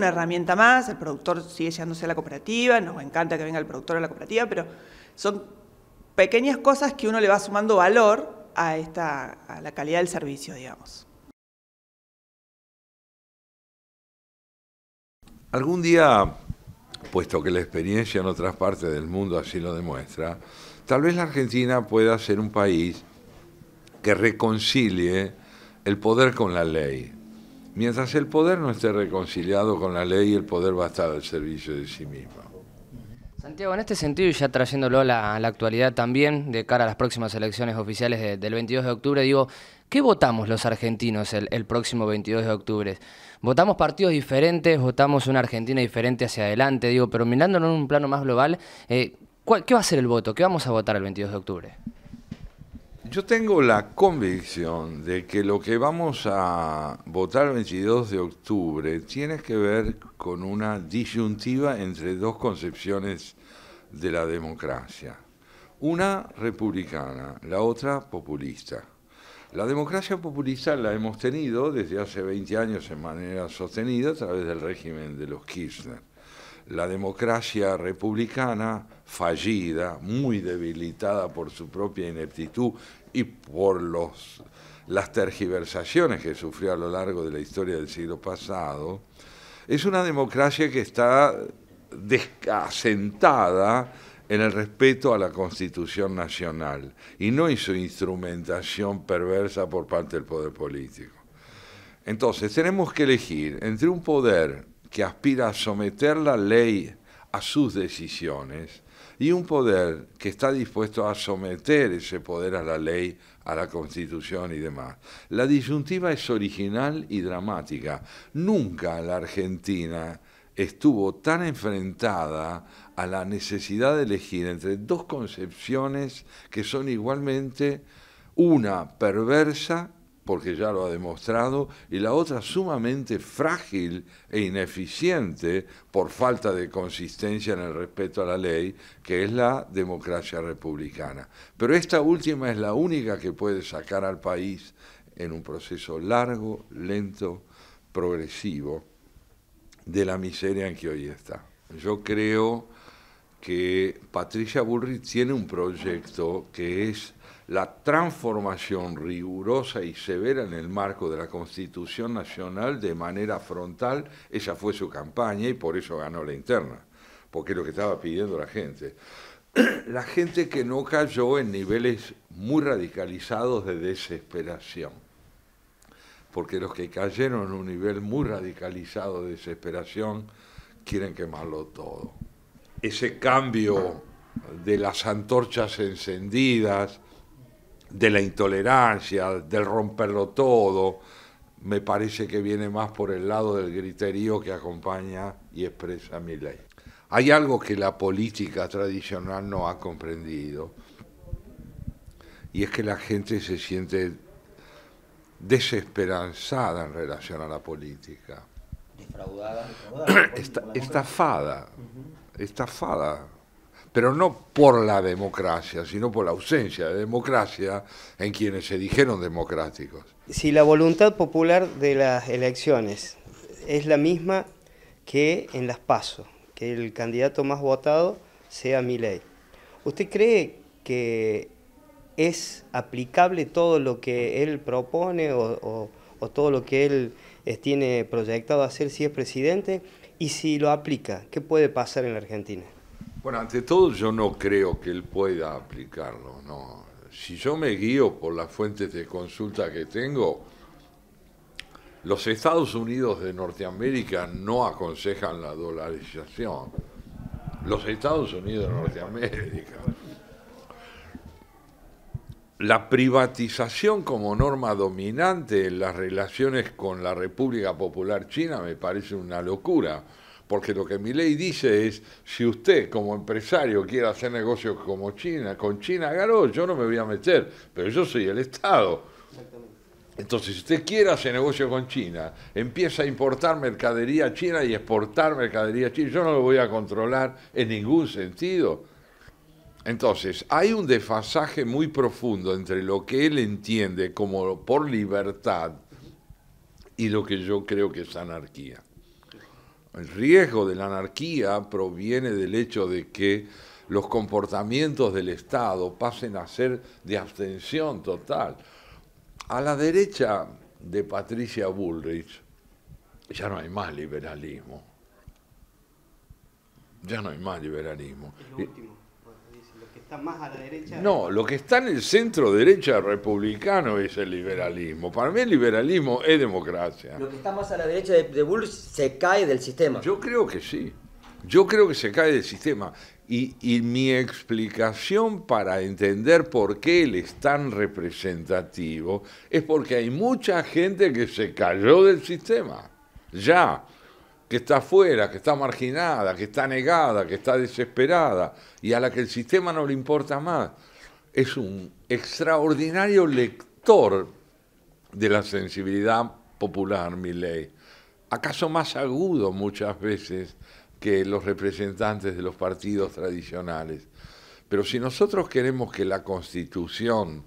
una herramienta más, el productor sigue llegándose a la cooperativa, nos encanta que venga el productor a la cooperativa, pero son pequeñas cosas que uno le va sumando valor a, esta, a la calidad del servicio, digamos. Algún día, puesto que la experiencia en otras partes del mundo así lo demuestra, tal vez la Argentina pueda ser un país que reconcilie el poder con la ley Mientras el poder no esté reconciliado con la ley, el poder va a estar al servicio de sí mismo. Santiago, en este sentido, y ya trayéndolo a la, actualidad también, de cara a las próximas elecciones oficiales del 22 de octubre, digo, ¿qué votamos los argentinos el, próximo 22 de octubre? ¿Votamos partidos diferentes? ¿Votamos una Argentina diferente hacia adelante? Digo, pero mirándolo en un plano más global, eh, ¿qué va a ser el voto? ¿Qué vamos a votar el 22 de octubre? Yo tengo la convicción de que lo que vamos a votar el 22 de octubre tiene que ver con una disyuntiva entre dos concepciones de la democracia. Una republicana, la otra populista. La democracia populista la hemos tenido desde hace 20 años en manera sostenida a través del régimen de los Kirchner la democracia republicana fallida, muy debilitada por su propia ineptitud y por las tergiversaciones que sufrió a lo largo de la historia del siglo pasado, es una democracia que está asentada en el respeto a la Constitución Nacional y no su instrumentación perversa por parte del poder político. Entonces, tenemos que elegir entre un poder que aspira a someter la ley a sus decisiones y un poder que está dispuesto a someter ese poder a la ley, a la constitución y demás. La disyuntiva es original y dramática. Nunca la Argentina estuvo tan enfrentada a la necesidad de elegir entre dos concepciones que son igualmente una perversa porque ya lo ha demostrado, y la otra sumamente frágil e ineficiente por falta de consistencia en el respeto a la ley, que es la democracia republicana. Pero esta última es la única que puede sacar al país en un proceso largo, lento, progresivo, de la miseria en que hoy está. Yo creo que Patricia Bullrich tiene un proyecto que es la transformación rigurosa y severa en el marco de la Constitución Nacional de manera frontal, esa fue su campaña y por eso ganó la interna, porque es lo que estaba pidiendo la gente. La gente que no cayó en niveles muy radicalizados de desesperación, porque los que cayeron en un nivel muy radicalizado de desesperación quieren quemarlo todo. Ese cambio de las antorchas encendidas, de la intolerancia, del romperlo todo, me parece que viene más por el lado del griterío que acompaña y expresa mi ley. Hay algo que la política tradicional no ha comprendido y es que la gente se siente desesperanzada en relación a la política. Defraudada, estafada, estafada pero no por la democracia, sino por la ausencia de democracia en quienes se dijeron democráticos. Si la voluntad popular de las elecciones es la misma que en las PASO, que el candidato más votado sea mi ley, ¿usted cree que es aplicable todo lo que él propone o, todo lo que él eh, tiene proyectado hacer si es presidente? Y si lo aplica, ¿qué puede pasar en la Argentina? Bueno, ante todo yo no creo que él pueda aplicarlo, no. Si yo me guío por las fuentes de consulta que tengo, los Estados Unidos de Norteamérica no aconsejan la dolarización. Los Estados Unidos de Norteamérica. La privatización como norma dominante en las relaciones con la República Popular China me parece una locura. Porque lo que mi ley dice es, si usted como empresario quiere hacer negocios como China, con China, hágalo, yo no me voy a meter, pero yo soy el Estado. Entonces, si usted quiere hacer negocio con China, empieza a importar mercadería china y exportar mercadería china, yo no lo voy a controlar en ningún sentido. Entonces, hay un desfasaje muy profundo entre lo que él entiende como por libertad y lo que yo creo que es anarquía. El riesgo de la anarquía proviene del hecho de que los comportamientos del Estado pasen a ser de abstención total. A la derecha de Patricia Bullrich ya no hay más liberalismo. Ya no hay más liberalismo lo que está más a la derecha. No, lo que está en el centro derecha republicano es el liberalismo. Para mí el liberalismo es democracia. Lo que está más a la derecha de, de Bull se cae del sistema. Yo creo que sí. Yo creo que se cae del sistema. Y, y, mi explicación para entender por qué él es tan representativo es porque hay mucha gente que se cayó del sistema. Ya que está afuera, que está marginada, que está negada, que está desesperada y a la que el sistema no le importa más. Es un extraordinario lector de la sensibilidad popular, mi ley. ¿Acaso más agudo muchas veces que los representantes de los partidos tradicionales? Pero si nosotros queremos que la constitución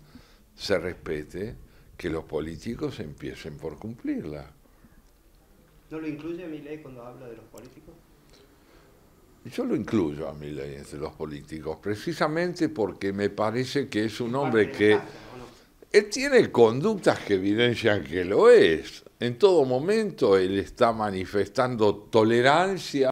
se respete, que los políticos empiecen por cumplirla. ¿No lo incluye a ley cuando habla de los políticos? Yo lo incluyo a ley entre los políticos, precisamente porque me parece que es un hombre que... Él tiene conductas que evidencian que lo es. En todo momento él está manifestando tolerancia.